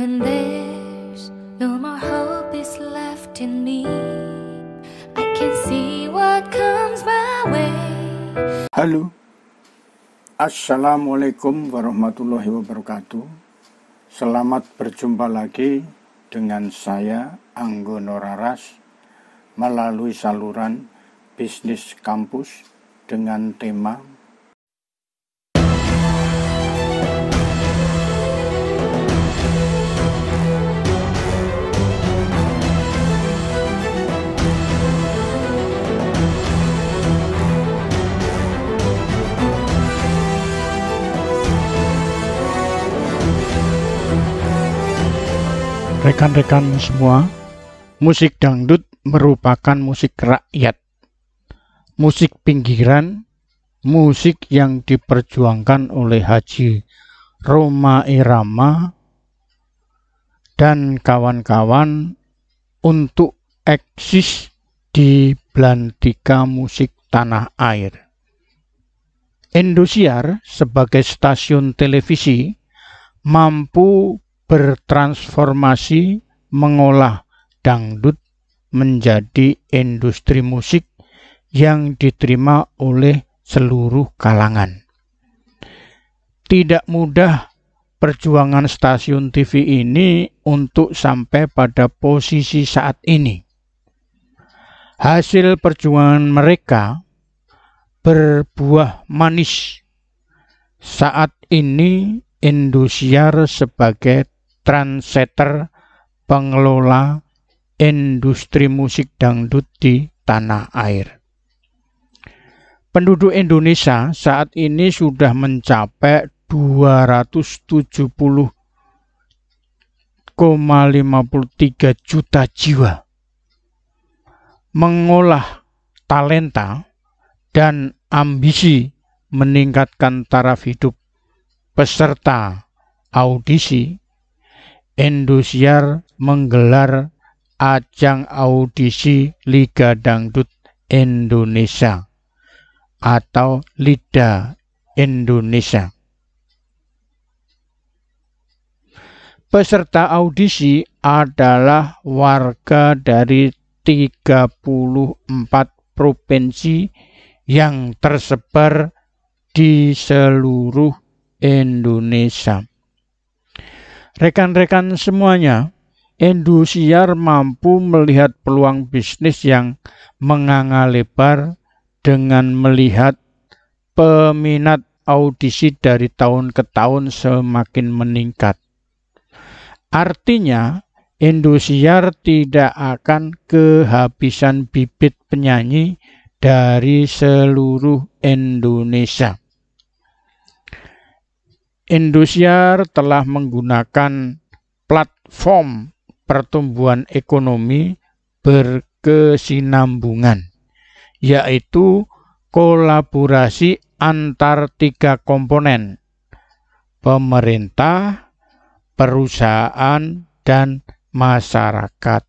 When there's no more hope is left in me, I can see what comes my way. Halo, Assalamualaikum warahmatullahi wabarakatuh. Selamat berjumpa lagi dengan saya Anggo Noraras melalui saluran bisnis kampus dengan tema rekan-rekan semua, musik dangdut merupakan musik rakyat, musik pinggiran, musik yang diperjuangkan oleh Haji Roma Irama dan kawan-kawan untuk eksis di Belantika musik tanah air. Indosiar sebagai stasiun televisi mampu bertransformasi mengolah dangdut menjadi industri musik yang diterima oleh seluruh kalangan. Tidak mudah perjuangan stasiun TV ini untuk sampai pada posisi saat ini. Hasil perjuangan mereka berbuah manis. Saat ini Indosiar sebagai trendsetter pengelola industri musik dangdut di tanah air. Penduduk Indonesia saat ini sudah mencapai 270,53 juta jiwa. Mengolah talenta dan ambisi meningkatkan taraf hidup peserta audisi Indosiar menggelar ajang audisi Liga Dangdut Indonesia atau LIDA Indonesia. Peserta audisi adalah warga dari 34 provinsi yang tersebar di seluruh Indonesia rekan-rekan semuanya, Indosiar mampu melihat peluang bisnis yang menganga lebar dengan melihat peminat audisi dari tahun ke tahun semakin meningkat. Artinya, Indosiar tidak akan kehabisan bibit penyanyi dari seluruh Indonesia. Indosiar telah menggunakan platform pertumbuhan ekonomi berkesinambungan, yaitu kolaborasi antar tiga komponen, pemerintah, perusahaan, dan masyarakat.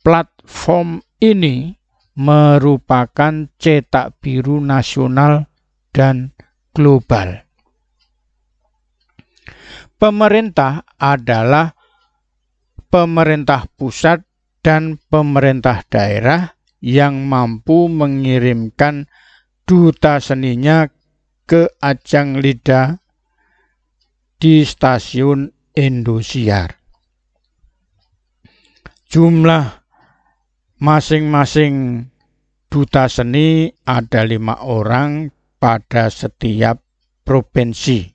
Platform ini merupakan cetak biru nasional dan global Pemerintah adalah pemerintah pusat dan pemerintah daerah yang mampu mengirimkan duta seninya ke ajang lidah di stasiun Indosiar. Jumlah masing-masing duta seni ada lima orang pada setiap provinsi,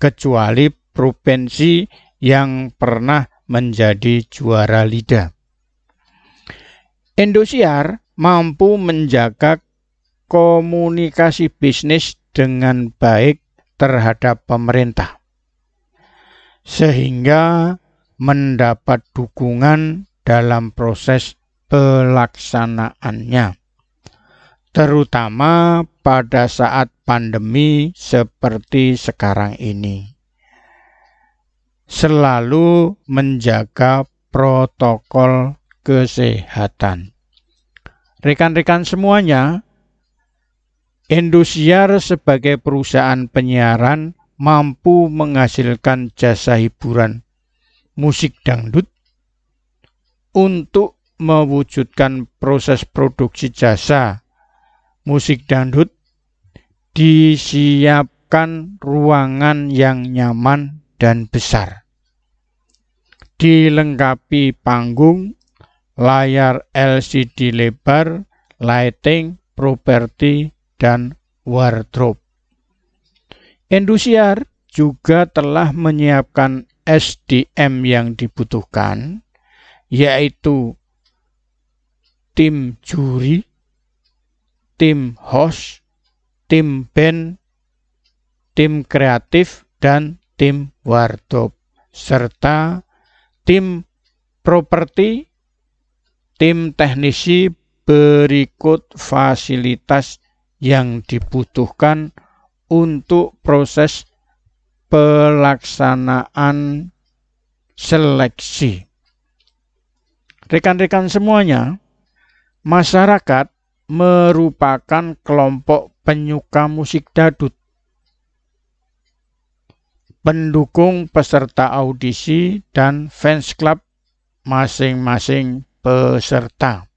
kecuali provinsi yang pernah menjadi juara lidah. Indosiar mampu menjaga komunikasi bisnis dengan baik terhadap pemerintah, sehingga mendapat dukungan dalam proses pelaksanaannya, terutama pada saat pandemi seperti sekarang ini selalu menjaga protokol kesehatan. Rekan-rekan semuanya, Indosiar sebagai perusahaan penyiaran mampu menghasilkan jasa hiburan musik dangdut untuk mewujudkan proses produksi jasa musik dangdut disiapkan ruangan yang nyaman dan besar. Dilengkapi panggung, layar LCD lebar, lighting, properti, dan wardrobe. Indosiar juga telah menyiapkan SDM yang dibutuhkan, yaitu tim juri, tim host, tim band, tim kreatif, dan tim Wartop, serta tim properti, tim teknisi berikut fasilitas yang dibutuhkan untuk proses pelaksanaan seleksi. Rekan-rekan semuanya, masyarakat merupakan kelompok penyuka musik dadut pendukung peserta audisi dan fans club masing-masing peserta.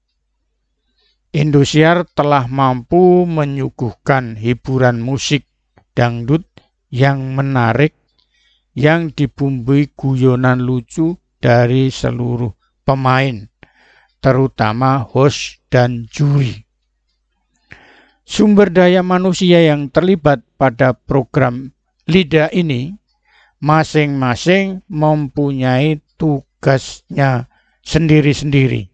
Indosiar telah mampu menyuguhkan hiburan musik dangdut yang menarik yang dibumbui guyonan lucu dari seluruh pemain, terutama host dan juri. Sumber daya manusia yang terlibat pada program LIDA ini masing-masing mempunyai tugasnya sendiri-sendiri.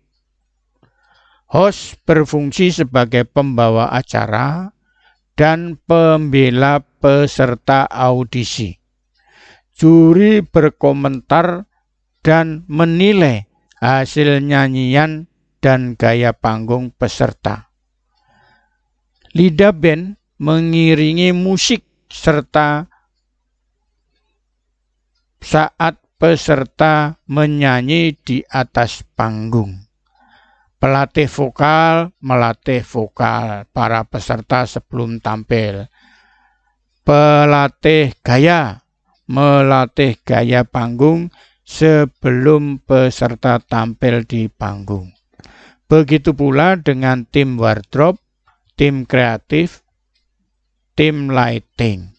Host berfungsi sebagai pembawa acara dan pembela peserta audisi. Juri berkomentar dan menilai hasil nyanyian dan gaya panggung peserta. Lidah band mengiringi musik serta saat peserta menyanyi di atas panggung. Pelatih vokal melatih vokal para peserta sebelum tampil. Pelatih gaya melatih gaya panggung sebelum peserta tampil di panggung. Begitu pula dengan tim wardrobe, tim kreatif, tim lighting.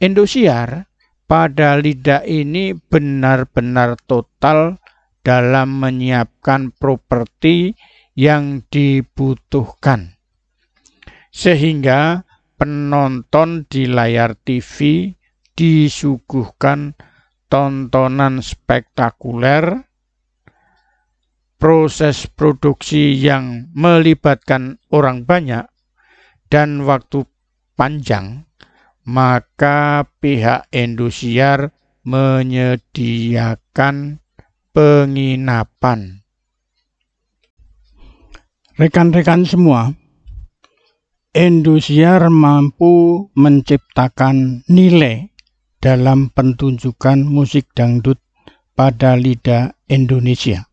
Indosiar pada lidah ini benar-benar total dalam menyiapkan properti yang dibutuhkan. Sehingga penonton di layar TV disuguhkan tontonan spektakuler, proses produksi yang melibatkan orang banyak dan waktu panjang maka pihak Indosiar menyediakan penginapan. Rekan-rekan semua, Indosiar mampu menciptakan nilai dalam pentunjukan musik dangdut pada lidah Indonesia.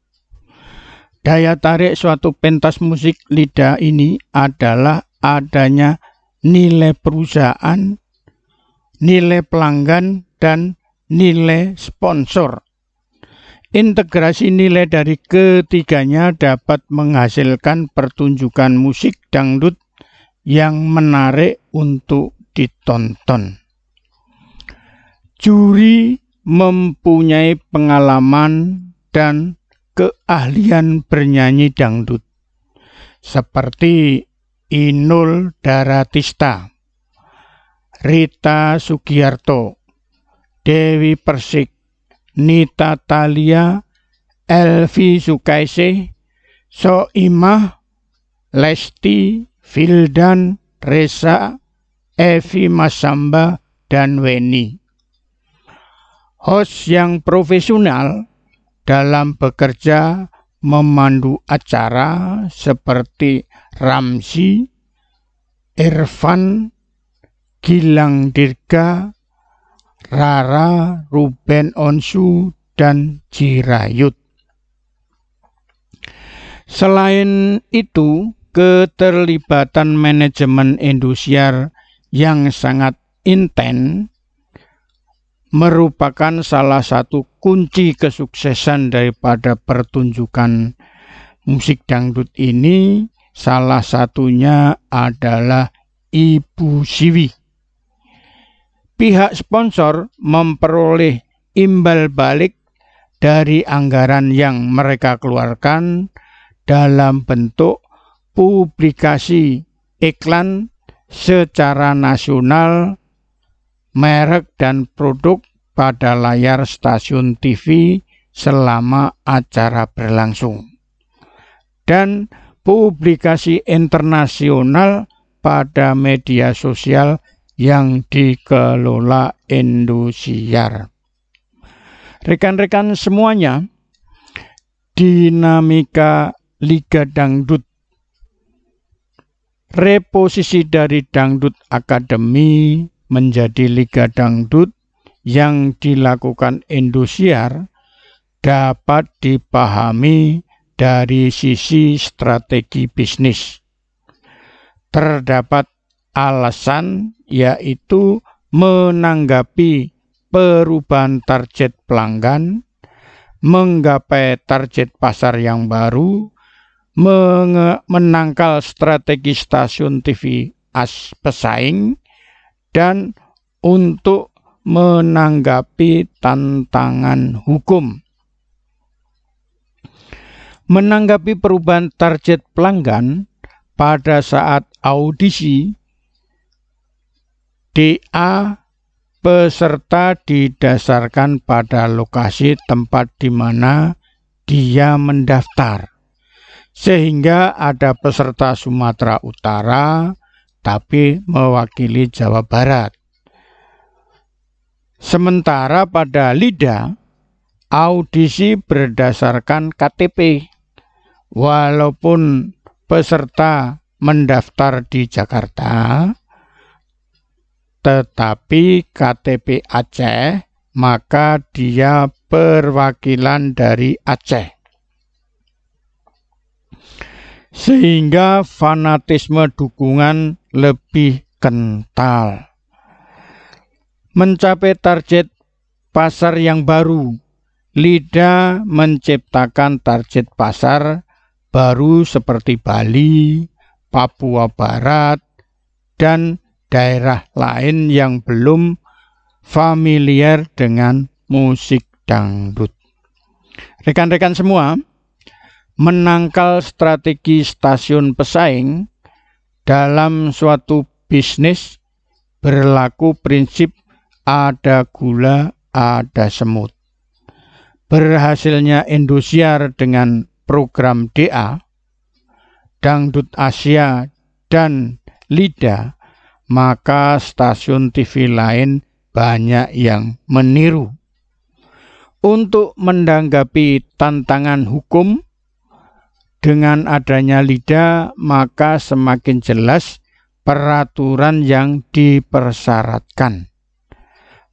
Daya tarik suatu pentas musik lidah ini adalah adanya nilai perusahaan nilai pelanggan, dan nilai sponsor. Integrasi nilai dari ketiganya dapat menghasilkan pertunjukan musik dangdut yang menarik untuk ditonton. Juri mempunyai pengalaman dan keahlian bernyanyi dangdut, seperti Inul Daratista Rita Sugiyarto, Dewi Persik, Nita Talia, Elvi Sukaise, Soimah, Lesti, Vildan, Reza, Evi Masamba, dan Weni. Host yang profesional dalam bekerja memandu acara seperti Ramzi, Irfan, Gilang Dirga, Rara, Ruben Onsu, dan Jirayut. Selain itu, keterlibatan manajemen industriar yang sangat intens merupakan salah satu kunci kesuksesan daripada pertunjukan musik dangdut ini. Salah satunya adalah Ibu Siwi pihak sponsor memperoleh imbal balik dari anggaran yang mereka keluarkan dalam bentuk publikasi iklan secara nasional, merek dan produk pada layar stasiun TV selama acara berlangsung, dan publikasi internasional pada media sosial yang dikelola Indosiar. Rekan-rekan semuanya, dinamika Liga Dangdut reposisi dari Dangdut Akademi menjadi Liga Dangdut yang dilakukan Indosiar dapat dipahami dari sisi strategi bisnis. Terdapat alasan yaitu menanggapi perubahan target pelanggan, menggapai target pasar yang baru, menangkal strategi stasiun TV as pesaing, dan untuk menanggapi tantangan hukum. Menanggapi perubahan target pelanggan pada saat audisi DA peserta didasarkan pada lokasi tempat di mana dia mendaftar. Sehingga ada peserta Sumatera Utara tapi mewakili Jawa Barat. Sementara pada LIDA audisi berdasarkan KTP. Walaupun peserta mendaftar di Jakarta, tetapi KTP Aceh, maka dia perwakilan dari Aceh. Sehingga fanatisme dukungan lebih kental. Mencapai target pasar yang baru, LIDA menciptakan target pasar baru seperti Bali, Papua Barat, dan daerah lain yang belum familiar dengan musik dangdut. Rekan-rekan semua, menangkal strategi stasiun pesaing dalam suatu bisnis berlaku prinsip ada gula, ada semut. Berhasilnya Indosiar dengan program DA, Dangdut Asia, dan LIDA maka stasiun TV lain banyak yang meniru. Untuk mendanggapi tantangan hukum dengan adanya lidah, maka semakin jelas peraturan yang dipersyaratkan.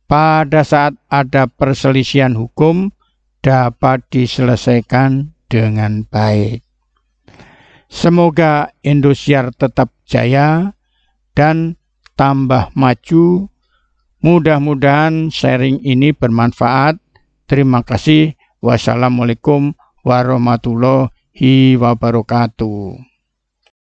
Pada saat ada perselisihan hukum, dapat diselesaikan dengan baik. Semoga Indosiar tetap jaya dan tambah maju. Mudah-mudahan sharing ini bermanfaat. Terima kasih. Wassalamualaikum warahmatullahi wabarakatuh.